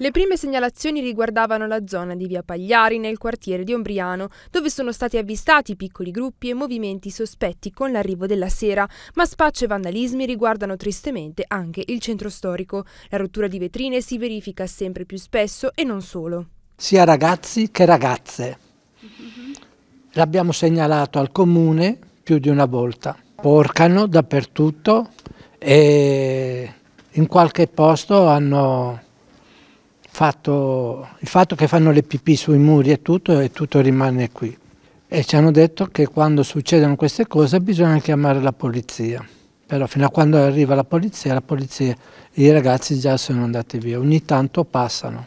Le prime segnalazioni riguardavano la zona di via Pagliari nel quartiere di Ombriano, dove sono stati avvistati piccoli gruppi e movimenti sospetti con l'arrivo della sera, ma spaccio e vandalismi riguardano tristemente anche il centro storico. La rottura di vetrine si verifica sempre più spesso e non solo. Sia ragazzi che ragazze. L'abbiamo segnalato al comune più di una volta. Porcano dappertutto e in qualche posto hanno fatto, il fatto che fanno le pipì sui muri e tutto, e tutto rimane qui. E ci hanno detto che quando succedono queste cose bisogna chiamare la polizia. Però fino a quando arriva la polizia, la polizia i ragazzi già sono andati via, ogni tanto passano.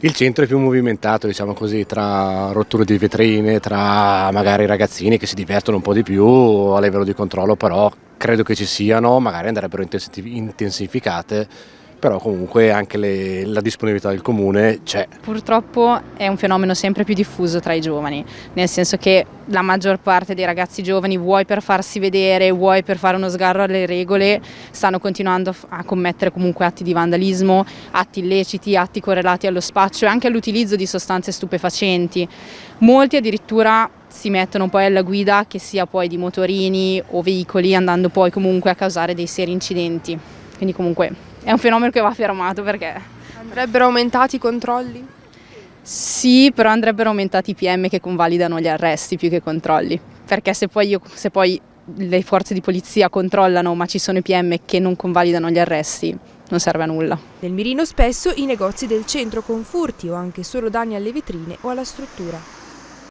Il centro è più movimentato, diciamo così, tra rotture di vetrine, tra magari i ragazzini che si divertono un po' di più a livello di controllo, però credo che ci siano, magari andrebbero intensificate però comunque anche le, la disponibilità del comune c'è. Purtroppo è un fenomeno sempre più diffuso tra i giovani, nel senso che la maggior parte dei ragazzi giovani vuoi per farsi vedere, vuoi per fare uno sgarro alle regole, stanno continuando a commettere comunque atti di vandalismo, atti illeciti, atti correlati allo spaccio e anche all'utilizzo di sostanze stupefacenti. Molti addirittura si mettono poi alla guida che sia poi di motorini o veicoli andando poi comunque a causare dei seri incidenti. Quindi comunque è un fenomeno che va fermato perché... Andrebbero aumentati i controlli? Sì, però andrebbero aumentati i PM che convalidano gli arresti più che i controlli, perché se poi, io, se poi le forze di polizia controllano ma ci sono i PM che non convalidano gli arresti, non serve a nulla. Nel mirino spesso i negozi del centro con furti o anche solo danni alle vetrine o alla struttura.